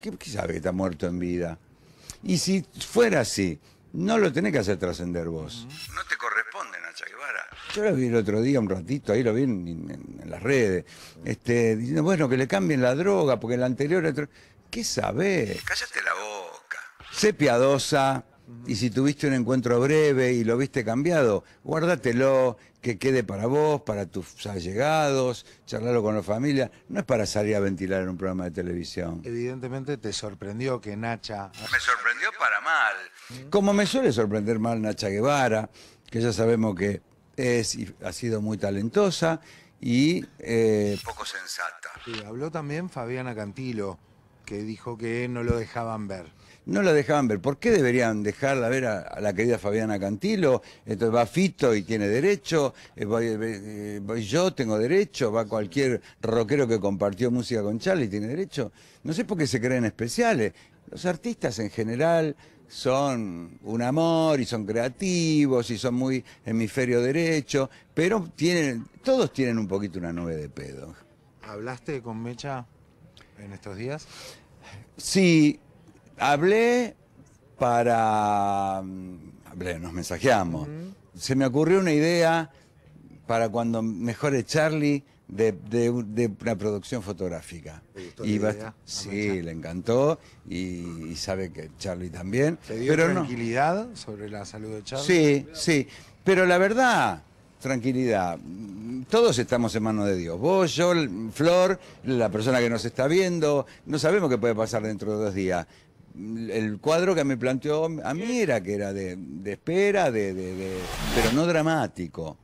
¿Qué, sabe que está muerto en vida? Y si fuera así, no lo tenés que hacer trascender vos. No te corresponde, Nacha Guevara. Yo lo vi el otro día, un ratito, ahí lo vi en, las redes, este, diciendo, bueno, que le cambien la droga, porque el anterior... ¿Qué sabés? Cállate la boca. Sé piadosa, y si tuviste un encuentro breve y lo viste cambiado, guárdatelo, que quede para vos, para tus allegados, charlarlo con la familia. No es para salir a ventilar en un programa de televisión. Evidentemente te sorprendió que Nacha... Me sorprendió para mal. Como me suele sorprender mal Nacha Guevara, que ya sabemos que es y ha sido muy talentosa y eh, poco sensata. habló también Fabiana Cantilo que dijo que no lo dejaban ver. No lo dejaban ver. ¿Por qué deberían dejarla ver a, la querida Fabiana Cantilo? Entonces va Fito y tiene derecho, eh, eh, eh, voy, yo, tengo derecho, va cualquier rockero que compartió música con Charlie, tiene derecho. No sé por qué se creen especiales. Los artistas en general son un amor y son creativos y son muy hemisferio derecho, pero tienen, todos tienen un poquito una nube de pedo. ¿Hablaste con Mecha? en estos días? Sí, hablé para... Mm, hablé, nos mensajeamos. Se me ocurrió una idea para cuando mejore Charlie de, una producción fotográfica. Y sí, le encantó y, sabe que Charlie también. ¿Te dio tranquilidad sobre la salud de Charlie? Sí, sí. Pero la verdad, tranquilidad todos estamos en manos de Dios. Vos, yo, Flor, la persona que nos está viendo, no sabemos qué puede pasar dentro de dos días. El cuadro que me planteó a mí era que era de, espera, pero no dramático.